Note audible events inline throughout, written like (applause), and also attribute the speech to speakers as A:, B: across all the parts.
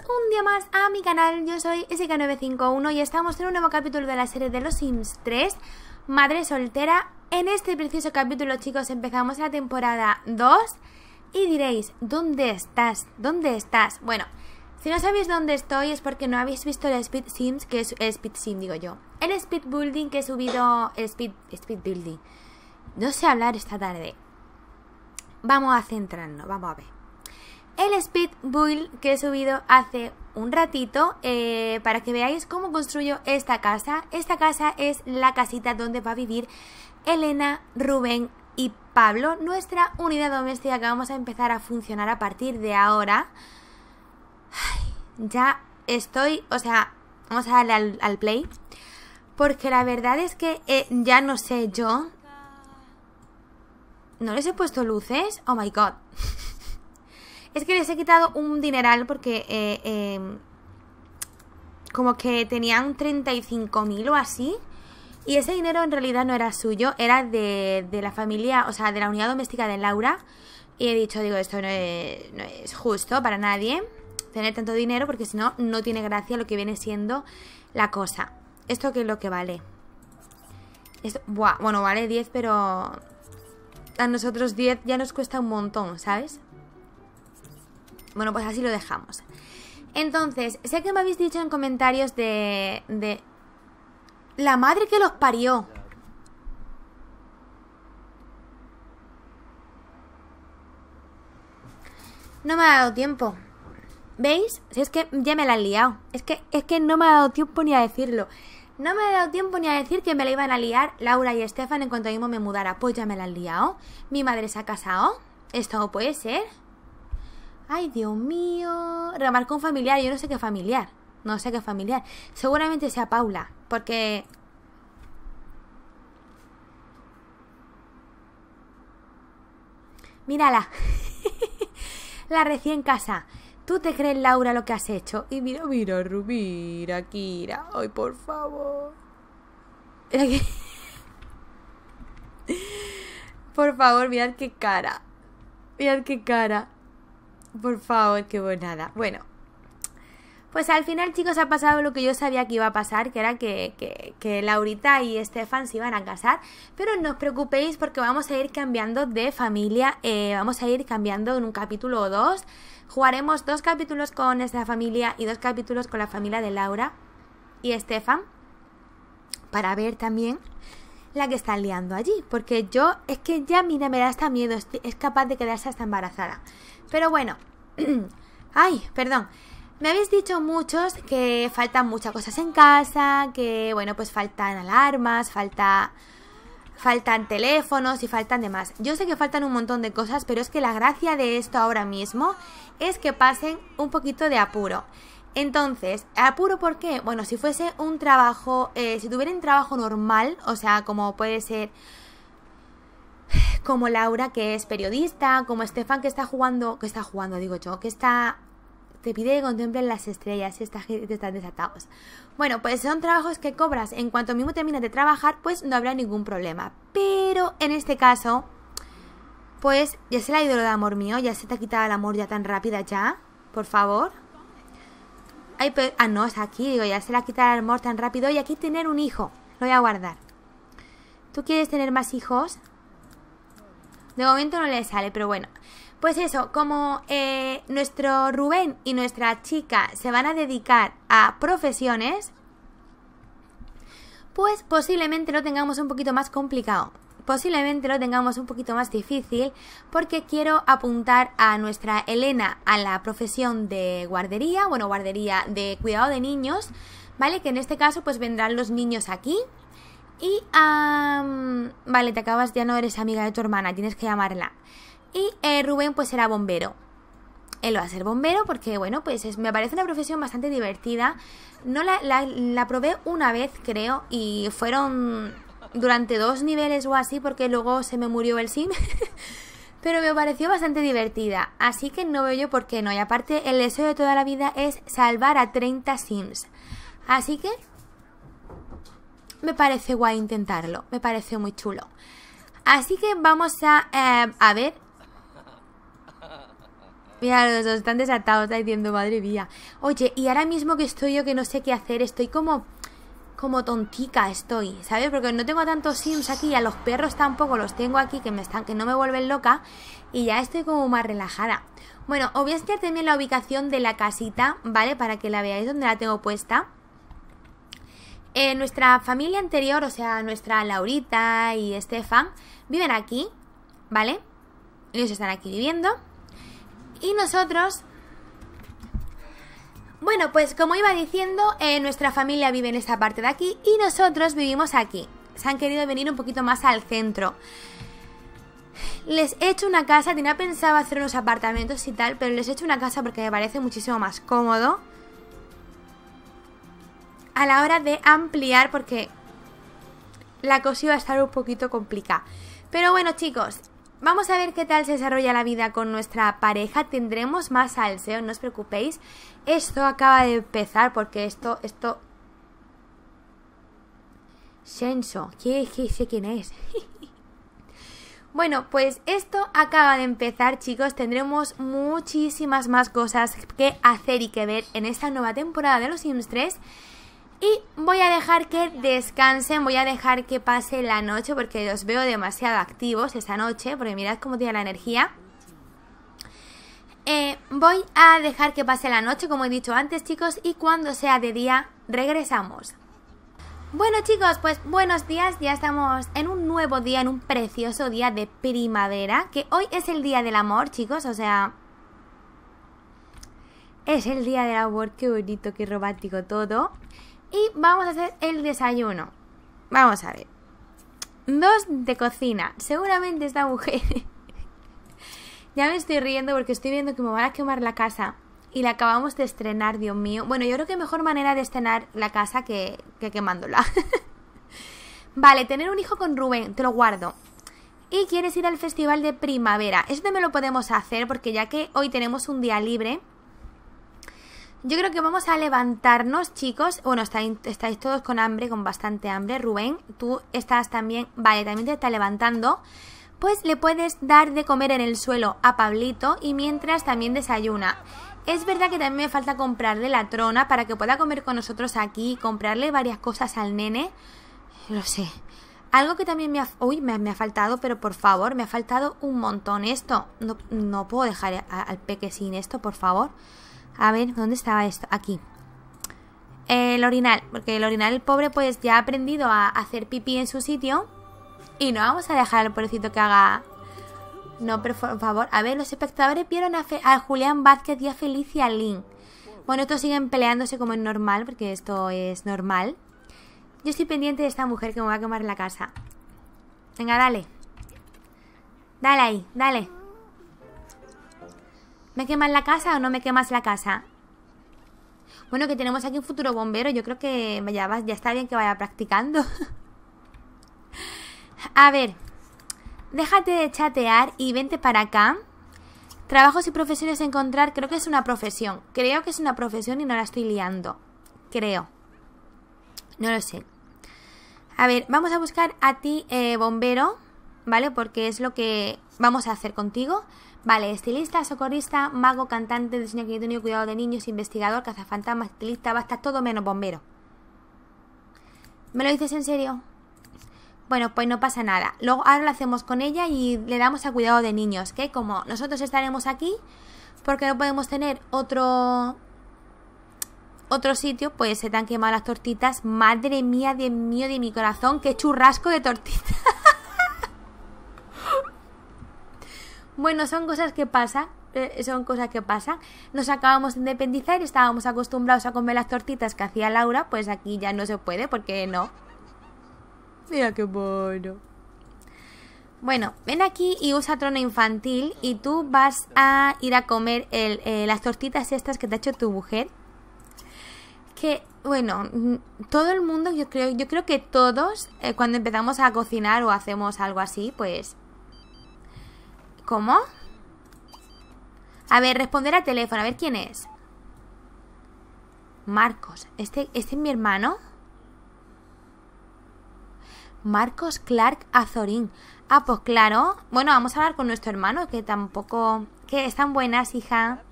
A: un día más a mi canal, yo soy SK951 y estamos en un nuevo capítulo de la serie de Los Sims 3, Madre Soltera. En este preciso capítulo, chicos, empezamos la temporada 2 y diréis, ¿dónde estás? ¿Dónde estás? Bueno, si no sabéis dónde estoy es porque no habéis visto el Speed Sims, que es el Speed Sim, digo yo. El Speed Building que he subido, el Speed, Speed Building. No sé hablar esta tarde. Vamos a centrarnos, vamos a ver el speed build que he subido hace un ratito eh, para que veáis cómo construyo esta casa. Esta casa es la casita donde va a vivir Elena, Rubén y Pablo, nuestra unidad doméstica que vamos a empezar a funcionar a partir de ahora. ya estoy, o sea, vamos a darle al, play. Porque la verdad es que eh, ya no sé yo. ¿No les he puesto luces? Oh my god. (laughs) Es que les he quitado un dineral porque eh, em, como que tenían 35.000 o así. Y ese dinero en realidad no era suyo, era de, la familia, o sea, de la unidad doméstica de Laura. Y he dicho, digo, esto no es, justo para nadie tener tanto dinero porque si no, no tiene gracia lo que viene siendo la cosa. ¿Esto que es lo que vale? bueno, vale 10, pero a nosotros 10 ya nos cuesta un montón, ¿sabes? Bueno, pues así lo dejamos. Entonces, sé que me habéis dicho en comentarios de... de... La madre que los parió. No me ha dado tiempo. ¿Veis? es que ya me la han liado. Es que, es que no me ha dado tiempo ni a decirlo. No me ha dado tiempo ni a decir que me la iban a liar Laura y Estefan en cuanto mismo me mudara. Pues ya me la han liado. Mi madre se ha casado. Esto puede ser ay Dios mío, remarcó un familiar, yo no sé qué familiar, no sé qué familiar, seguramente sea Paula, porque... Mírala, (laughs) la recién casa. ¿Tú te crees, Laura, lo que has hecho? Y mira, mira, Rubí, mira, Kira, ay, por favor. (laughs) por favor, mirad qué cara. Mirad qué cara. Por favor, qué nada. Bueno, pues al final, chicos, ha pasado lo que yo sabía que iba a pasar, que era que, que, que Laurita y Estefan se iban a casar. Pero no os preocupéis porque vamos a ir cambiando de familia, eh, vamos a ir cambiando en un capítulo o dos. Jugaremos dos capítulos con esta familia y dos capítulos con la familia de Laura y Estefan para ver también la que están liando allí, porque yo es que ya mira, me da hasta miedo, es capaz de quedarse hasta embarazada. Pero bueno, (clears throat) ay, perdón. Me habéis dicho muchos que faltan muchas cosas en casa, que bueno, pues faltan alarmas, falta faltan teléfonos y faltan demás. Yo sé que faltan un montón de cosas, pero es que la gracia de esto ahora mismo es que pasen un poquito de apuro. Entonces, apuro por qué? Bueno, si fuese un trabajo, eh, si tuvieran trabajo normal, o sea, como puede ser como Laura que es periodista, como Estefan que está jugando, que está jugando, digo yo, que está te pide que contemplen las estrellas, Y gente están desatados. Bueno, pues son trabajos que cobras en cuanto mismo terminas de trabajar, pues no habrá ningún problema. Pero en este caso, pues ya se la ha ido amor mío, ya se te ha quitado el amor ya tan rápida ya, por favor ah, no, es aquí. Digo, ya se la quita el amor tan rápido. Y aquí tener un hijo. Lo voy a guardar. ¿Tú quieres tener más hijos? De momento no le sale, pero bueno. Pues eso, como eh, nuestro Rubén y nuestra chica se van a dedicar a profesiones, pues posiblemente lo tengamos un poquito más complicado posiblemente lo tengamos un poquito más difícil porque quiero apuntar a nuestra Elena a la profesión de guardería, bueno, guardería de cuidado de niños, ¿vale? Que en este caso pues vendrán los niños aquí. Y, vale, te acabas, ya no eres amiga de tu hermana, tienes que llamarla. Y eh, Rubén pues será bombero. Él va a ser bombero porque, bueno, pues me parece una profesión bastante divertida. No la probé una vez, creo, y fueron durante dos niveles o así porque luego se me murió el sim. (laughs) pero me pareció bastante divertida, así que no veo yo por qué no. Y aparte, el deseo de toda la vida es salvar a 30 sims. Así que me parece guay intentarlo, me parece muy chulo. Así que vamos a, eh, a ver. Mira, los dos están desatados, está diciendo, madre mía. Oye, y ahora mismo que estoy yo que no sé qué hacer, estoy como como tontica estoy, ¿sabes? Porque no tengo tantos sims aquí y a los perros tampoco los tengo aquí que me están que no me vuelven loca y ya estoy como más relajada. Bueno, os voy a también la ubicación de la casita, ¿vale? Para que la veáis donde la tengo puesta. Eh, nuestra familia anterior, o sea, nuestra Laurita y Estefan, viven aquí, ¿vale? Ellos están aquí viviendo. Y nosotros bueno, pues como iba diciendo, eh, nuestra familia vive en esta parte de aquí y nosotros vivimos aquí. Se han querido venir un poquito más al centro. Les he hecho una casa, tenía pensado hacer unos apartamentos y tal, pero les he hecho una casa porque me parece muchísimo más cómodo. A la hora de ampliar, porque la cosa iba a estar un poquito complicada. Pero bueno, chicos, Vamos a ver qué tal se desarrolla la vida con nuestra pareja. Tendremos más salseo, no os preocupéis. Esto acaba de empezar porque esto, esto... Senso, ¿quién sé quién es? (laughs) Bueno, pues esto acaba de empezar, chicos. Tendremos muchísimas más cosas que hacer y que ver en esta nueva temporada de Los Sims 3. Y voy a dejar que descansen, voy a dejar que pase la noche porque los veo demasiado activos esta noche, porque mirad cómo tiene la energía. Eh, voy a dejar que pase la noche, como he dicho antes, chicos, y cuando sea de día, regresamos. Bueno chicos, pues buenos días, ya estamos en un nuevo día, en un precioso día de primavera, que hoy es el día del amor, chicos, o sea... Es el día del amor, qué bonito, qué romántico todo. Y vamos a hacer el desayuno. Vamos a ver. Dos de cocina. Seguramente esta mujer... (laughs) ya me estoy riendo porque estoy viendo que me van a quemar la casa. Y la acabamos de estrenar, Dios mío. Bueno, yo creo que mejor manera de estrenar la casa que, que quemándola. (laughs) vale, tener un hijo con Rubén, te lo guardo y quieres ir al festival de primavera. esto me lo podemos hacer porque ya que hoy tenemos un día libre, yo creo que vamos a levantarnos, chicos. Bueno, estáis, todos con hambre, con bastante hambre. Rubén, tú estás también... Vale, también te está levantando pues le puedes dar de comer en el suelo a Pablito y mientras también desayuna. Es verdad que también me falta comprarle la trona para que pueda comer con nosotros aquí, comprarle varias cosas al nene. Lo sé. Algo que también me ha, uy, me, ha faltado, pero por favor, me ha faltado un montón esto. No, puedo dejar al peque sin esto, por favor. A ver, ¿dónde estaba esto? Aquí. El orinal, porque el orinal, el pobre, pues ya ha aprendido a hacer pipí en su sitio. Y no vamos a dejar al pobrecito que haga... No, por favor. A ver, los espectadores vieron a, Julián Vázquez y a Felicia Lin. Bueno, estos siguen peleándose como es normal, porque esto es normal. Yo estoy pendiente de esta mujer que me va a quemar la casa. Venga, dale. Dale ahí, dale. ¿Me quemas la casa o no me quemas la casa? Bueno, que tenemos aquí un futuro bombero. Yo creo que ya, está bien que vaya practicando. (laughs) A ver, déjate de chatear y vente para acá. Trabajos y profesiones encontrar, creo que es una profesión. Creo que es una profesión y no la estoy liando. Creo. No lo sé. A ver, vamos a buscar a ti, eh, bombero, ¿vale? Porque es lo que vamos a hacer contigo. Vale, estilista, socorrista, mago, cantante, diseño tenido, cuidado de niños, investigador, cazafantasma, estilista, basta, todo menos bombero. ¿Me lo dices en serio? Bueno, pues no pasa nada. Luego ahora lo hacemos con ella y le damos a cuidado de niños, que como nosotros estaremos aquí, porque no podemos tener otro otro sitio, pues se te han quemado las tortitas. Madre mía, de mío, de mi corazón, qué churrasco de tortitas. (laughs) Bueno, son cosas que pasan, eh, son cosas que pasan. Nos acabamos de independizar y estábamos acostumbrados a comer las tortitas que hacía Laura, pues aquí ya no se puede porque no. Mira qué bueno. Bueno, ven aquí y usa trono infantil y tú vas a ir a comer eh, las tortitas estas que te ha hecho tu mujer. Que, bueno, mm, todo el mundo, yo creo, yo creo que todos, eh, cuando empezamos a cocinar o hacemos algo así, pues ¿Cómo? A ver, responder al teléfono, a ver quién es. Marcos, ¿este, ¿este, es mi hermano? Marcos Clark Azorín. Ah, pues claro. Bueno, vamos a hablar con nuestro hermano, que tampoco... Que están buenas, hija.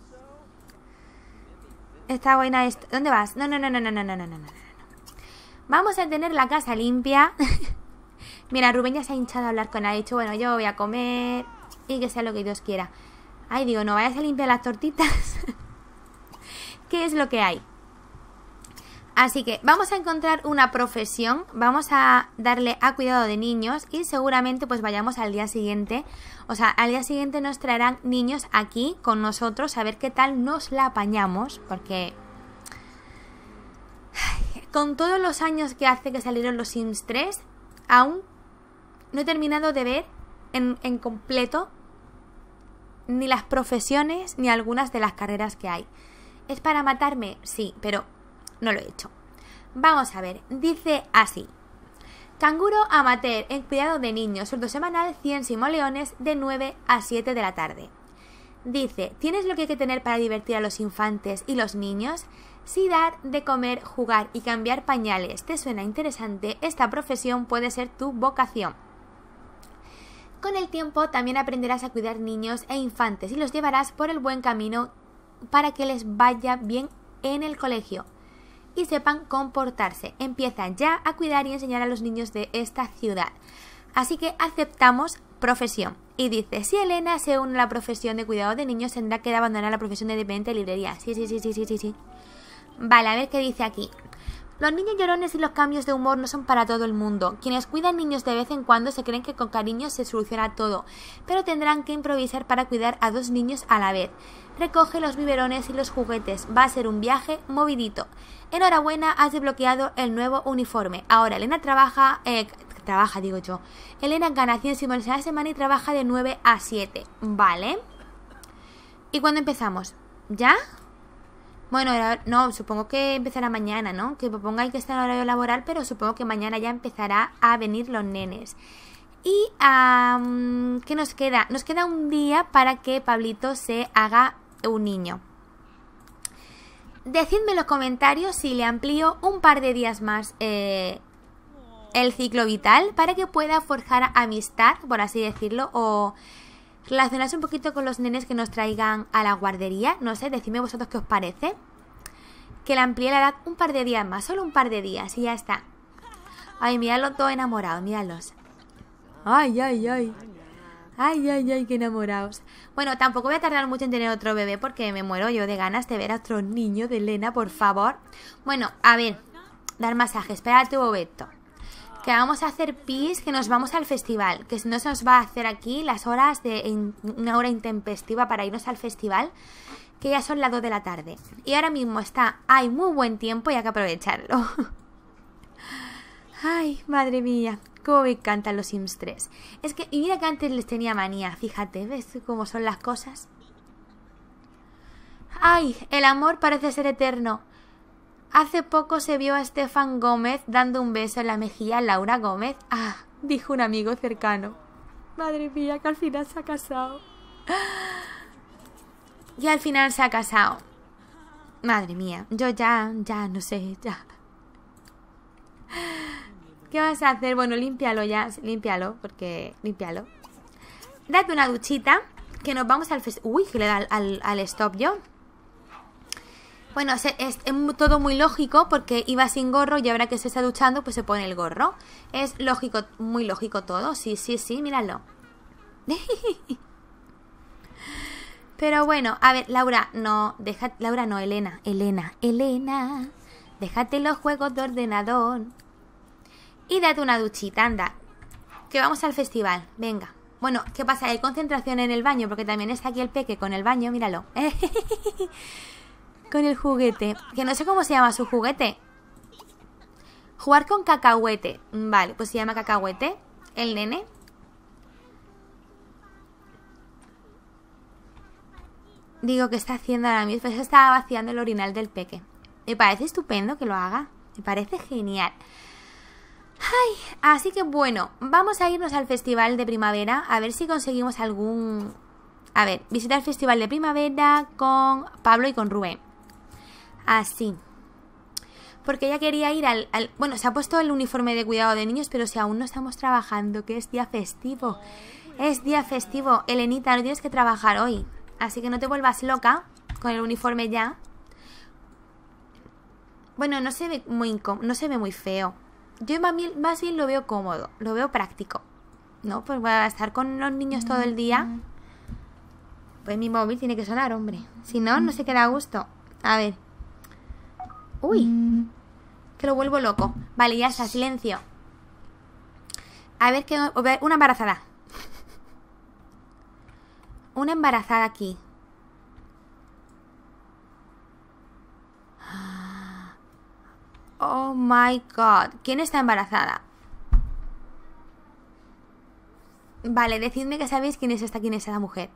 A: Está buena esto. ¿Dónde vas? No, no, no, no, no, no, no, no, no, no. Vamos a tener la casa limpia. (laughs) Mira, Rubén ya se ha hinchado a hablar con él. Ha dicho, bueno, yo voy a comer y que sea lo que Dios quiera. Ay, digo, no vayas a limpiar las tortitas. (laughs) ¿Qué es lo que hay? Así que vamos a encontrar una profesión, vamos a darle a cuidado de niños y seguramente pues vayamos al día siguiente. O sea, al día siguiente nos traerán niños aquí con nosotros a ver qué tal nos la apañamos, porque (sighs) con todos los años que hace que salieron los Sims 3, aún no he terminado de ver en, completo ni las profesiones ni algunas de las carreras que hay. ¿Es para matarme? Sí, pero no lo he hecho. Vamos a ver, dice así. Canguro amateur en cuidado de niños, sueldo semanal 100 simoleones de 9 a 7 de la tarde. Dice, ¿tienes lo que hay que tener para divertir a los infantes y los niños? Si dar, de comer, jugar y cambiar pañales te suena interesante, esta profesión puede ser tu vocación. Con el tiempo también aprenderás a cuidar niños e infantes y los llevarás por el buen camino para que les vaya bien en el colegio y sepan comportarse. Empieza ya a cuidar y enseñar a los niños de esta ciudad. Así que aceptamos profesión. Y dice, si Elena se une a la profesión de cuidado de niños, tendrá que abandonar la profesión de dependiente de librería. Sí, sí, sí, sí, sí, sí, sí. Vale, a ver qué dice aquí. Los niños llorones y los cambios de humor no son para todo el mundo. Quienes cuidan niños de vez en cuando se creen que con cariño se soluciona todo, pero tendrán que improvisar para cuidar a dos niños a la vez. Recoge los biberones y los juguetes. Va a ser un viaje movidito. Enhorabuena, has desbloqueado el nuevo uniforme. Ahora Elena trabaja, eh, trabaja, digo yo. Elena gana 100 simones la semana y trabaja de 9 a 7. ¿Vale? ¿Y cuándo empezamos? ¿Ya? Bueno, no, supongo que empezará mañana, ¿no? Que el que está en horario laboral, pero supongo que mañana ya empezará a venir los nenes. Y ¿qué nos queda? Nos queda un día para que Pablito se haga un niño. Decidme en los comentarios si le amplío un par de días más eh, el ciclo vital para que pueda forjar amistad, por así decirlo, o relacionarse un poquito con los nenes que nos traigan a la guardería. No sé, decime vosotros qué os parece. Que la amplíe la edad un par de días más, solo un par de días y ya está. Ay, míralo todo enamorado, míralos. Ay, ay, ay. Ay, ay, ay, qué enamorados. Bueno, tampoco voy a tardar mucho en tener otro bebé porque me muero yo de ganas de ver a otro niño de Elena, por favor. Bueno, a ver, dar masaje, espera tu bobeto que vamos a hacer pis, que nos vamos al festival, que no se nos va a hacer aquí las horas de una hora intempestiva para irnos al festival, que ya son las 2 de la tarde. Y ahora mismo está, hay muy buen tiempo y hay que aprovecharlo. (laughs) Ay, madre mía, cómo me encantan los Sims 3. Es que, y mira que antes les tenía manía, fíjate, ¿ves cómo son las cosas? Ay, el amor parece ser eterno. Hace poco se vio a Estefan Gómez dando un beso en la mejilla a Laura Gómez. Ah, dijo un amigo cercano. Madre mía, que al final se ha casado. Y al final se ha casado. Madre mía, yo ya, ya, no sé, ya. ¿Qué vas a hacer? Bueno, límpialo ya, límpialo, porque límpialo. Date una duchita, que nos vamos al... Uy, que le da al, al stop yo. Bueno, es, todo muy lógico porque iba sin gorro y ahora que se está duchando, pues se pone el gorro. Es lógico, muy lógico todo. Sí, sí, sí, míralo. (laughs) Pero bueno, a ver, Laura, no, deja, Laura no, Elena, Elena, Elena, déjate los juegos de ordenador y date una duchita, anda, que vamos al festival, venga. Bueno, ¿qué pasa? Hay concentración en el baño, porque también está aquí el peque con el baño, míralo. (laughs) con el juguete. Que no sé cómo se llama su juguete. Jugar con cacahuete. Vale, pues se llama cacahuete. El nene. Digo, que está haciendo ahora mismo? Está estaba vaciando el orinal del peque. Me parece estupendo que lo haga. Me parece genial. Ay, así que bueno, vamos a irnos al festival de primavera a ver si conseguimos algún... A ver, visitar el festival de primavera con Pablo y con Rubén así. Porque ella quería ir al, Bueno, se ha puesto el uniforme de cuidado de niños, pero si aún no estamos trabajando, que es día festivo. Es día festivo. Elenita, no tienes que trabajar hoy. Así que no te vuelvas loca con el uniforme ya. Bueno, no se ve muy, no se ve muy feo. Yo más bien, lo veo cómodo, lo veo práctico. ¿No? Pues voy a estar con los niños todo el día. Mm. Pues mi móvil tiene que sonar, hombre. Si no, no se queda a gusto. A ver. Uy, que lo vuelvo loco. Vale, ya está, silencio. A ver qué... Una embarazada. Una embarazada aquí. Oh my god. ¿Quién está embarazada? Vale, decidme que sabéis quién es esta, quién es esa mujer.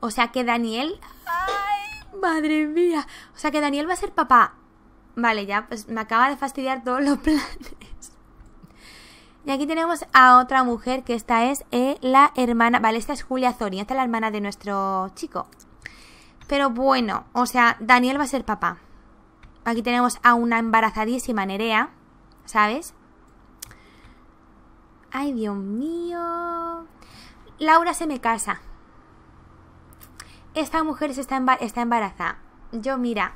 A: O sea que Daniel. ¡Ay! ¡Madre mía! O sea que Daniel va a ser papá. Vale, ya, pues me acaba de fastidiar todos los (laughs) planes. Y aquí tenemos a otra mujer, que esta es eh, la hermana... Vale, esta es Julia Zoni, esta es la hermana de nuestro chico. Pero bueno, o sea, Daniel va a ser papá. Aquí tenemos a una embarazadísima Nerea, ¿sabes? Ay, Dios mío. Laura se me casa. Esta mujer está, está embarazada. Yo, mira,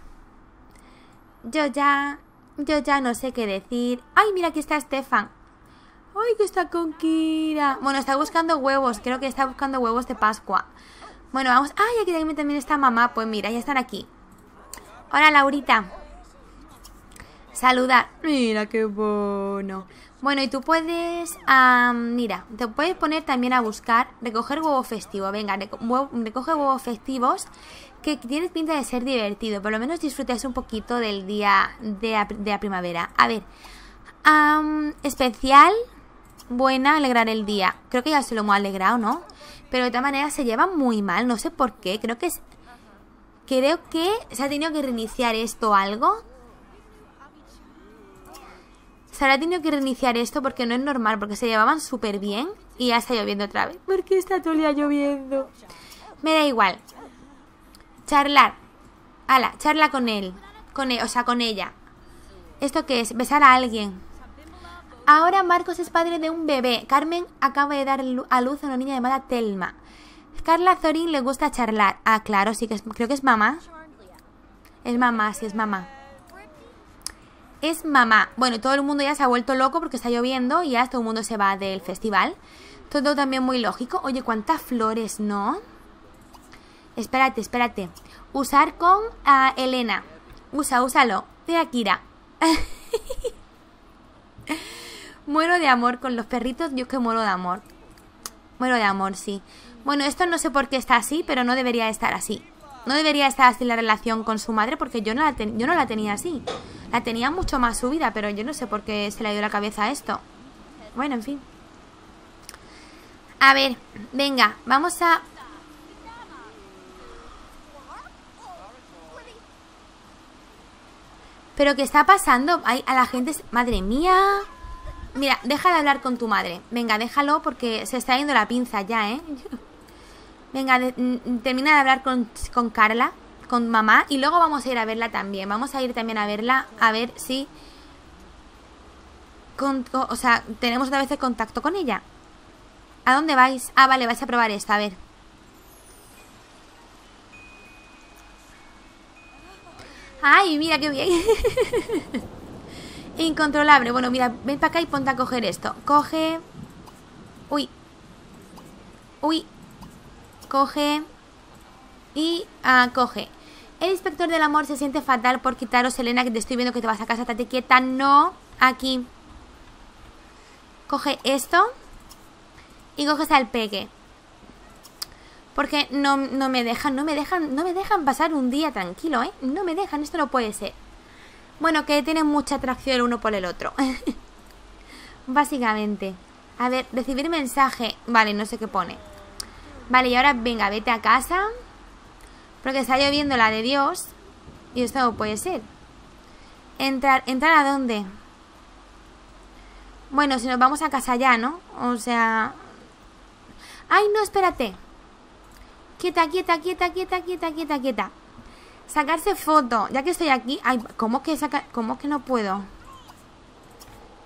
A: yo ya, yo ya no sé qué decir. ¡Ay, mira, aquí está Estefan! ¡Ay, que está con Kira! Bueno, está buscando huevos. Creo que está buscando huevos de Pascua. Bueno, vamos... ¡Ay, aquí también está mamá! Pues mira, ya están aquí. Hola, Laurita. Saludar. Mira, qué bueno. Bueno, y tú puedes... mira, te puedes poner también a buscar recoger huevos festivos. Venga, recoge huevos festivos que tienes pinta de ser divertido. Por lo menos disfrutes un poquito del día de, la primavera. A ver, especial, buena, alegrar el día. Creo que ya se lo hemos alegrado, ¿no? Pero de todas maneras se lleva muy mal, no sé por qué. Creo que creo que se ha tenido que reiniciar esto algo. Se habrá tenido que reiniciar esto porque no es normal, porque se llevaban súper bien y ya está lloviendo otra vez. ¿Por qué está todo día lloviendo? Me da igual. Charlar. Ala, charla con él. Con él, e, o sea, con ella. ¿Esto qué es? Besar a alguien. Ahora Marcos es padre de un bebé. Carmen acaba de dar a luz a una niña llamada Telma. Carla Zorin le gusta charlar. Ah, claro, sí que es, creo que es mamá. Es mamá, sí, es mamá. Es mamá. Bueno, todo el mundo ya se ha vuelto loco porque está lloviendo y ya todo el mundo se va del festival. Todo también muy lógico. Oye, cuántas flores, ¿no? Espérate, espérate. Usar con ah, Elena. Usa, úsalo. De Akira. (laughs) muero de amor con los perritos. Yo que muero de amor. Muero de amor, sí. Bueno, esto no sé por qué está así, pero no debería estar así. No debería estar así la relación con su madre porque yo no la, yo no la tenía así. La tenía mucho más subida, pero yo no sé por qué se le dio la cabeza a esto. Bueno, en fin. A ver, venga, vamos a ¿Pero qué está pasando? ay a la gente... Madre mía. Mira, deja de hablar con tu madre. Venga, déjalo porque se está yendo la pinza ya, ¿eh? Venga, termina de hablar con, Carla, con mamá, y luego vamos a ir a verla también. Vamos a ir también a verla, a ver si... Con, o sea, tenemos otra vez el contacto con ella. ¿A dónde vais? Ah, vale, vais a probar esto, a ver. ¡Ay, mira qué bien! (laughs) Incontrolable. Bueno, mira, ven para acá y ponte a coger esto. Coge... Uy. Uy. Coge. Y ah, coge. El inspector del amor se siente fatal por quitaros, Elena, que te estoy viendo que te vas a casa, estate quieta. No, aquí. Coge esto. Y coges al peque porque no, me dejan, no me dejan, no me dejan pasar un día tranquilo, ¿eh? No me dejan, esto no puede ser. Bueno, que tienen mucha atracción el uno por el otro. (laughs) Básicamente. A ver, recibir mensaje. Vale, no sé qué pone. Vale, y ahora venga, vete a casa. Porque está lloviendo la de Dios. Y esto no puede ser. Entrar, ¿entrar a dónde? Bueno, si nos vamos a casa ya, ¿no? O sea... Ay, no, espérate. Quieta, quieta, quieta, quieta, quieta, quieta, quieta. Sacarse foto. Ya que estoy aquí. Ay, ¿cómo que saca... ¿Cómo que no puedo?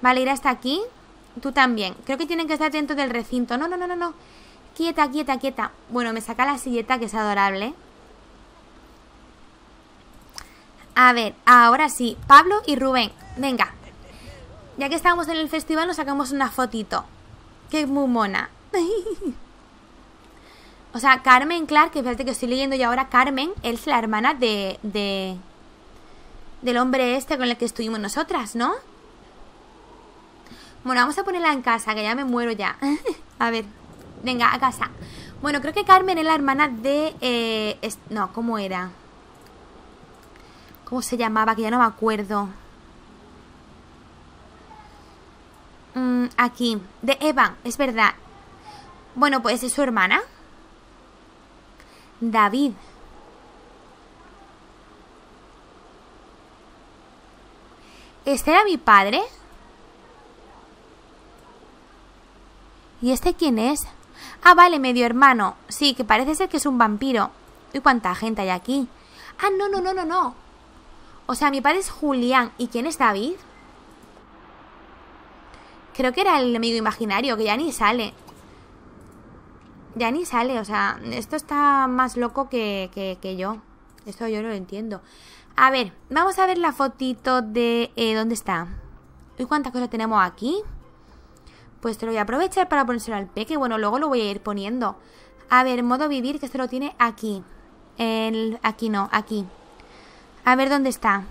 A: Vale, ir hasta aquí. Tú también. Creo que tienen que estar dentro del recinto. No, no, no, no, no. Quieta, quieta, quieta. Bueno, me saca la silleta, que es adorable. A ver, ahora sí. Pablo y Rubén. Venga. Ya que estábamos en el festival, nos sacamos una fotito. ¡Qué muy mona. (laughs) O sea, Carmen Clark, que fíjate que estoy leyendo y ahora, Carmen es la hermana de, del hombre este con el que estuvimos nosotras, ¿no? Bueno, vamos a ponerla en casa, que ya me muero ya. (laughs) a ver, venga, a casa. Bueno, creo que Carmen es la hermana de... Eh, no, ¿cómo era? ¿Cómo se llamaba? Que ya no me acuerdo. Mm, aquí, de Eva, es verdad. Bueno, pues es su hermana. David. ¿Este era mi padre? ¿Y este quién es? Ah, vale, medio hermano. Sí, que parece ser que es un vampiro. ¿Y cuánta gente hay aquí? Ah, no, no, no, no, no. O sea, mi padre es Julián. ¿Y quién es David? Creo que era el enemigo imaginario, que ya ni sale ya ni sale, o sea, esto está más loco que, yo. Esto yo no lo entiendo. A ver, vamos a ver la fotito de eh, dónde está. ¿Y cuántas cosas tenemos aquí? Pues te lo voy a aprovechar para ponérselo al peque. Bueno, luego lo voy a ir poniendo. A ver, modo vivir, que esto lo tiene aquí. El, aquí no, aquí. A ver dónde está.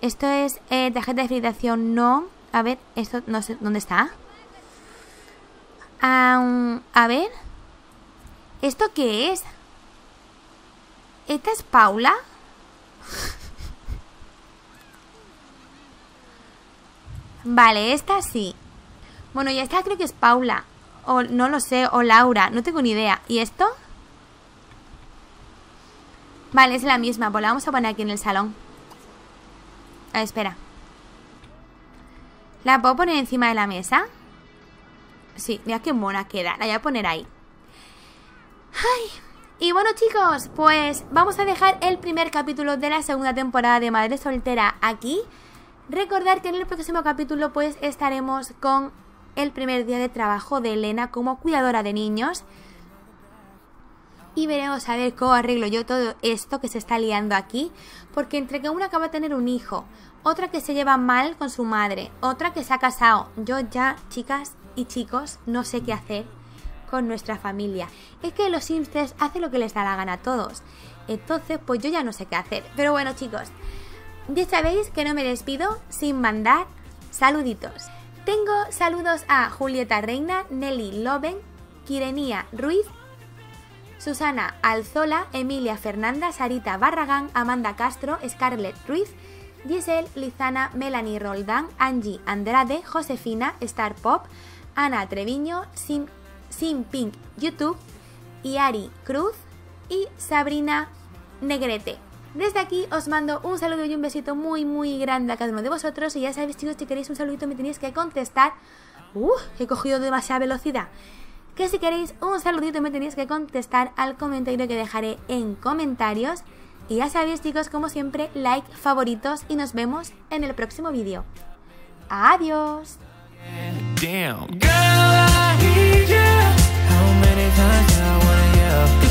A: Esto es eh, tarjeta de refrigeración no. A ver, esto no sé dónde está. Ah, a ver. ¿Esto qué es? ¿Esta es Paula? vale, esta sí. Bueno, y esta creo que es Paula. O no lo sé, o Laura, no tengo ni idea. ¿Y esto? Vale, es la misma, pues la vamos a poner aquí en el salón. ver, espera. ¿La puedo poner encima de la mesa? Sí, mira qué mona queda. La voy a poner ahí. Ay, y bueno chicos, pues vamos a dejar el primer capítulo de la segunda temporada de Madre Soltera aquí. Recordar que en el próximo capítulo pues estaremos con el primer día de trabajo de Elena como cuidadora de niños. Y veremos a ver cómo arreglo yo todo esto que se está liando aquí. Porque entre que una acaba de tener un hijo, otra que se lleva mal con su madre, otra que se ha casado. Yo ya, chicas y chicos, no sé qué hacer con nuestra familia. Es que los Sims hacen lo que les da la gana a todos. Entonces, pues yo ya no sé qué hacer. Pero bueno, chicos, ya sabéis que no me despido sin mandar saluditos. Tengo saludos a Julieta Reina, Nelly Loven, Kirenia Ruiz, Susana Alzola, Emilia Fernanda, Sarita Barragán, Amanda Castro, Scarlett Ruiz, Giselle Lizana, Melanie Roldán, Angie Andrade, Josefina, Star Pop, Ana Treviño, Sim Pink YouTube, Iari Cruz y Sabrina Negrete. Desde aquí os mando un saludo y un besito muy muy grande a cada uno de vosotros y ya sabéis chicos, si queréis un saludito me tenéis que contestar. Uff, He cogido demasiada velocidad que si queréis un saludito me tenéis que contestar al comentario que dejaré en comentarios. Y ya sabéis chicos, como siempre, like, favoritos y nos vemos en el próximo vídeo. ¡Adiós! love